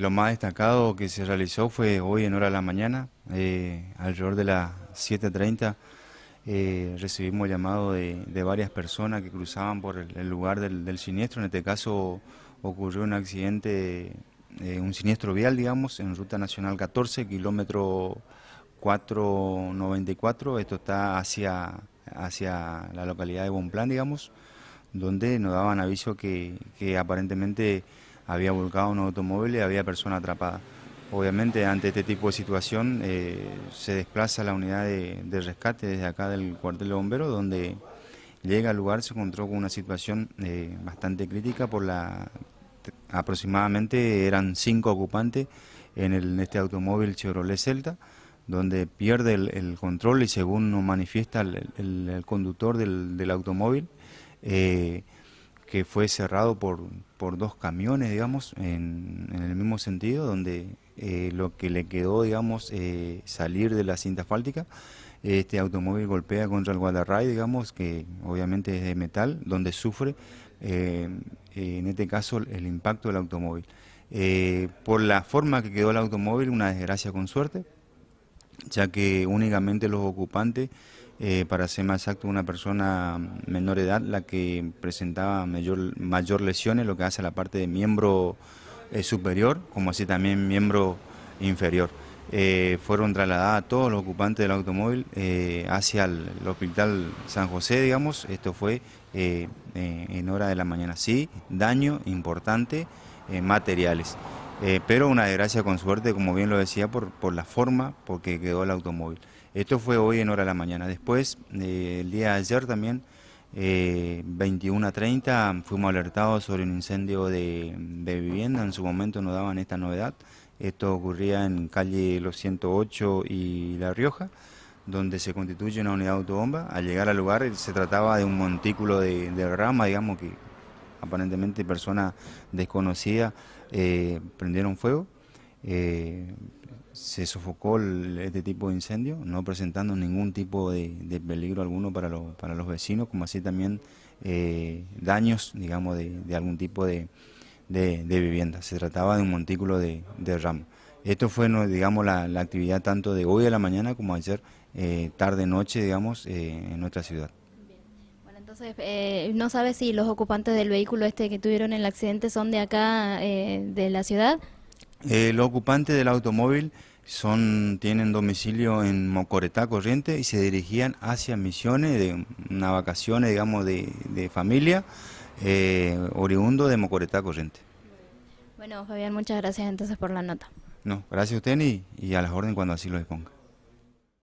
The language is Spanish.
Lo más destacado que se realizó fue hoy en hora de la mañana, eh, alrededor de las 7.30, eh, recibimos llamado de, varias personas que cruzaban por el, lugar del, siniestro. En este caso ocurrió un accidente, eh, un siniestro vial, digamos, en Ruta Nacional 14, kilómetro 494. Esto está hacia, hacia la localidad de Bonplan, digamos, donde nos daban aviso que aparentemente había volcado un automóvil y había persona atrapada. Obviamente, ante este tipo de situación, eh, se desplaza la unidad de, rescate desde acá del cuartel de bomberos, donde llega al lugar, se encontró con una situación eh, bastante crítica por la... aproximadamente eran cinco ocupantes en, este automóvil Chevrolet Celta, donde pierde el, control y según nos manifiesta el, conductor del, automóvil, eh, que fue cerrado por, por dos camiones, digamos, en, el mismo sentido, donde eh, lo que le quedó, digamos, eh, salir de la cinta asfáltica, este automóvil golpea contra el ride digamos, que obviamente es de metal, donde sufre, eh, en este caso, el impacto del automóvil. por la forma que quedó el automóvil, una desgracia con suerte, ya que únicamente los ocupantes, eh, para ser más exacto, una persona menor edad, la que presentaba mayor, mayor lesiones, lo que hace la parte de miembro eh, superior, como así también miembro inferior. Eh, fueron trasladados todos los ocupantes del automóvil hacia el, el, hospital San José, digamos, esto fue en hora de la mañana. Sí, daño importante, materiales. Eh, pero una desgracia con suerte, como bien lo decía, por, la forma porque quedó el automóvil. Esto fue hoy en hora de la mañana. Después, eh, el día de ayer también, 21 a 30, fuimos alertados sobre un incendio de, vivienda. En su momento nos daban esta novedad. Esto ocurría en calle Los 108 y La Rioja, donde se constituye una unidad de autobomba. Al llegar al lugar se trataba de un montículo de, de rama, digamos, que aparentemente personas desconocidas, eh, prendieron fuego. Eh, se sofocó este tipo de incendio, no presentando ningún tipo de, peligro alguno para, para los vecinos, como así también eh, daños, digamos, de, algún tipo de, vivienda. Se trataba de un montículo de, ram Esto fue, digamos, la, actividad tanto de hoy a la mañana como ayer, tarde-noche, digamos, en nuestra ciudad. Entonces, eh, ¿no sabe si los ocupantes del vehículo este que tuvieron el accidente son de acá, eh, de la ciudad? Eh, los ocupantes del automóvil son, tienen domicilio en Mocoretá, Corriente, y se dirigían hacia Misiones, de una vacaciones, digamos, de, de familia, eh, oriundo de Mocoretá, Corriente. Bueno, Fabián, muchas gracias entonces por la nota. No, gracias a usted y, a las órdenes cuando así lo disponga.